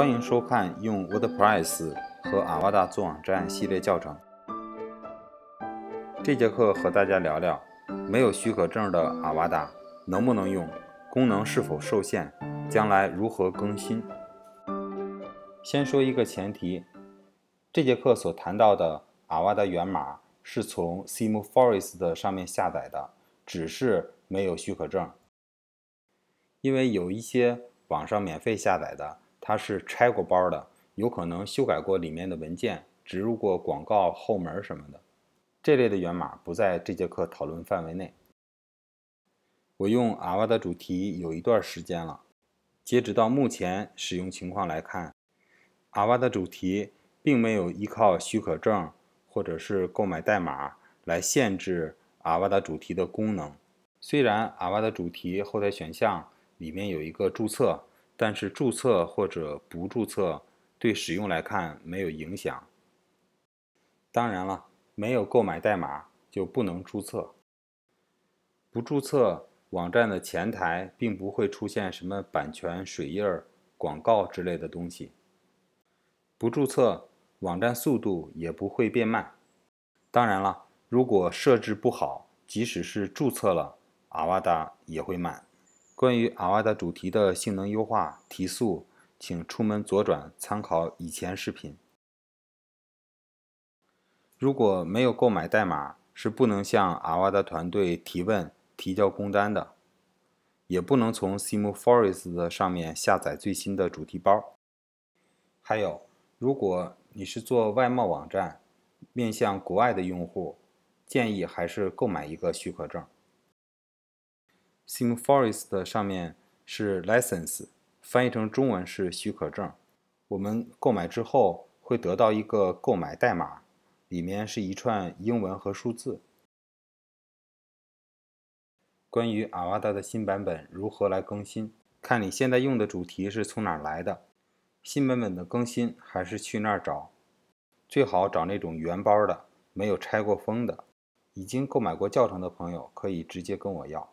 欢迎收看用 WordPress 和阿瓦达做网站系列教程。这节课和大家聊聊，没有许可证的阿瓦达能不能用？功能是否受限？将来如何更新？先说一个前提，这节课所谈到的阿瓦达源码是从 s i m f o r e s t 上面下载的，只是没有许可证。因为有一些网上免费下载的。它是拆过包的，有可能修改过里面的文件，植入过广告后门什么的，这类的源码不在这节课讨论范围内。我用阿瓦的主题有一段时间了，截止到目前使用情况来看，阿瓦的主题并没有依靠许可证或者是购买代码来限制阿瓦的主题的功能。虽然阿瓦的主题后台选项里面有一个注册。但是注册或者不注册，对使用来看没有影响。当然了，没有购买代码就不能注册。不注册网站的前台并不会出现什么版权水印儿、广告之类的东西。不注册网站速度也不会变慢。当然了，如果设置不好，即使是注册了，阿瓦达也会慢。关于阿瓦德主题的性能优化提速，请出门左转参考以前视频。如果没有购买代码，是不能向阿瓦德团队提问、提交工单的，也不能从 Simforis 的上面下载最新的主题包。还有，如果你是做外贸网站，面向国外的用户，建议还是购买一个许可证。s i m f o r e s t 上面是 License，翻译成中文是许可证。我们购买之后会得到一个购买代码，里面是一串英文和数字。关于阿瓦达的新版本如何来更新？看你现在用的主题是从哪来的，新版本的更新还是去那儿找。最好找那种原包的，没有拆过封的。已经购买过教程的朋友可以直接跟我要。